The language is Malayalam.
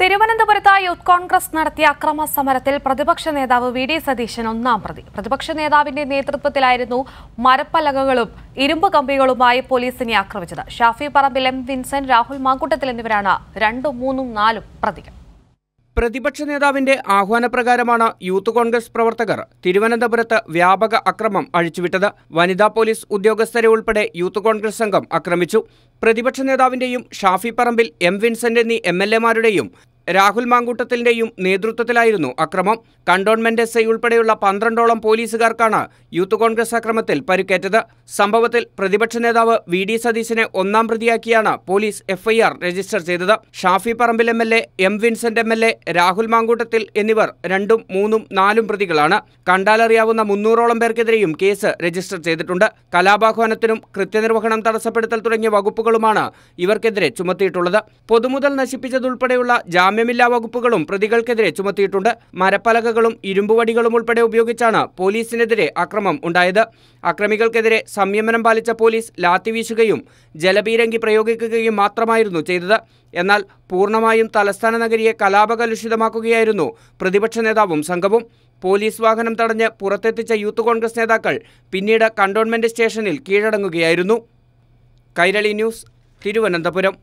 തിരുവനന്തപുരത്ത് യൂത്ത് കോൺഗ്രസ് നടത്തിയ അക്രമ സമരത്തിൽ പ്രതിപക്ഷ നേതാവ് വി ഡി സതീശൻ ഒന്നാം പ്രതി പ്രതിപക്ഷ നേതാവിന്റെ നേതൃത്വത്തിലായിരുന്നു മരപ്പലകകളും ഇരുമ്പ് കമ്പികളുമായി പോലീസിനെ ആക്രമിച്ചത് ഷാഫി പറമ്പിൽ എം വിൻസെന്റ് രാഹുൽ മാങ്കൂട്ടത്തിൽ എന്നിവരാണ് രണ്ടും മൂന്നും നാലും പ്രതികൾ പ്രതിപക്ഷ നേതാവിന്റെ ആഹ്വാനപ്രകാരമാണ് യൂത്ത് കോൺഗ്രസ് പ്രവർത്തകർ തിരുവനന്തപുരത്ത് വ്യാപക അക്രമം അഴിച്ചുവിട്ടത് വനിതാ പോലീസ് ഉദ്യോഗസ്ഥരെ ഉൾപ്പെടെ യൂത്ത് കോൺഗ്രസ് സംഘം ആക്രമിച്ചു പ്രതിപക്ഷ നേതാവിന്റെയും ഷാഫി പറമ്പിൽ എം വിൻസെന്റ് എന്നീ എം എൽ എമാരുടെയും രാഹുൽ മാങ്കൂട്ടത്തിൻ്റെയും നേതൃത്വത്തിലായിരുന്നു അക്രമം കണ്ടോൺമെന്റ് എസ് ഐ ഉൾപ്പെടെയുള്ള പന്ത്രണ്ടോളം പോലീസുകാർക്കാണ് യൂത്ത് കോൺഗ്രസ് അക്രമത്തിൽ പരിക്കേറ്റത് സംഭവത്തിൽ പ്രതിപക്ഷ നേതാവ് വി ഡി സതീശനെ ഒന്നാം പ്രതിയാക്കിയാണ് പോലീസ് എഫ്ഐആർ രജിസ്റ്റർ ചെയ്തത് Shafi Parambil M L A M Vincent M L A Rahul Mamkootathil എന്നിവർ രണ്ടും മൂന്നും നാലും പ്രതികളാണ് കണ്ടാലറിയാവുന്ന മുന്നൂറോളം പേർക്കെതിരെയും കേസ് രജിസ്റ്റർ ചെയ്തിട്ടുണ്ട് കലാപാഹ്വാനത്തിനും കൃത്യനിർവഹണം തടസ്സപ്പെടുത്തൽ തുടങ്ങിയ വകുപ്പുകളുമാണ് ഇവർക്കെതിരെ ചുമത്തിയിട്ടുള്ളത് പൊതുമുതൽ നശിപ്പിച്ചതുൾപ്പെടെയുള്ള ജാമ്യ ജാമ്യമില്ലാ വകുപ്പുകളും പ്രതികൾക്കെതിരെ ചുമത്തിയിട്ടുണ്ട് മരപ്പലകകളും ഇരുമ്പുവടികളും ഉൾപ്പെടെ ഉപയോഗിച്ചാണ് പോലീസിനെതിരെ അക്രമം ഉണ്ടായത് അക്രമികൾക്കെതിരെ സംയമനം പാലിച്ച പോലീസ് ലാത്തിവീശുകയും ജലപീരങ്കി പ്രയോഗിക്കുകയും മാത്രമായിരുന്നു ചെയ്തത് എന്നാൽ പൂർണ്ണമായും തലസ്ഥാന നഗരിയെ കലാപകലുഷിതമാക്കുകയായിരുന്നു പ്രതിപക്ഷ നേതാവും സംഘവും പോലീസ് വാഹനം തടഞ്ഞ് പുറത്തെത്തിച്ച യൂത്ത് കോൺഗ്രസ് നേതാക്കൾ പിന്നീട് കണ്ടോൺമെന്റ് സ്റ്റേഷനിൽ കീഴടങ്ങുകയായിരുന്നു കൈരളി ന്യൂസ് തിരുവനന്തപുരം